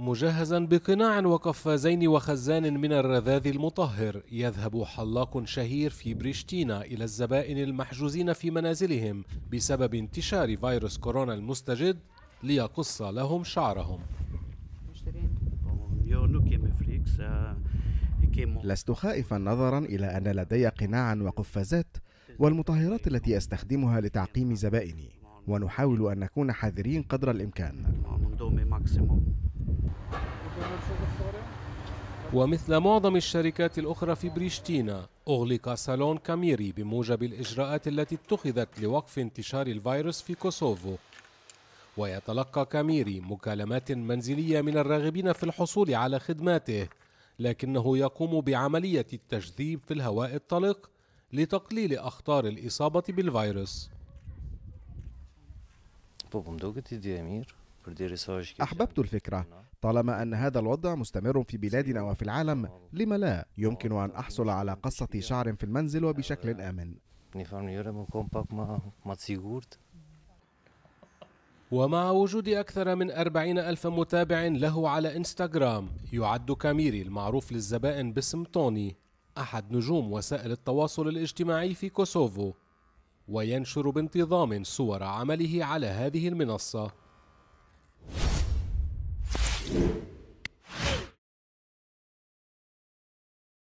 مجهزا بقناع وقفازين وخزان من الرذاذ المطهر يذهب حلاق شهير في بريشتينا إلى الزبائن المحجوزين في منازلهم بسبب انتشار فيروس كورونا المستجد ليقص لهم شعرهم لست خائفا نظرا إلى أن لدي قناعا وقفازات والمطهرات التي أستخدمها لتعقيم زبائني ونحاول أن نكون حذرين قدر الإمكان ومثل معظم الشركات الأخرى في بريشتينا أغلق صالون كاميري بموجب الإجراءات التي اتخذت لوقف انتشار الفيروس في كوسوفو ويتلقى كاميري مكالمات منزلية من الراغبين في الحصول على خدماته لكنه يقوم بعملية التجذيب في الهواء الطلق لتقليل أخطار الإصابة بالفيروس أحببت الفكرة طالما أن هذا الوضع مستمر في بلادنا وفي العالم لم لا يمكن أن أحصل على قصة شعر في المنزل وبشكل آمن ومع وجود أكثر من أربعين ألف متابع له على إنستغرام يعد كاميري المعروف للزبائن باسم توني أحد نجوم وسائل التواصل الاجتماعي في كوسوفو وينشر بانتظام صور عمله على هذه المنصه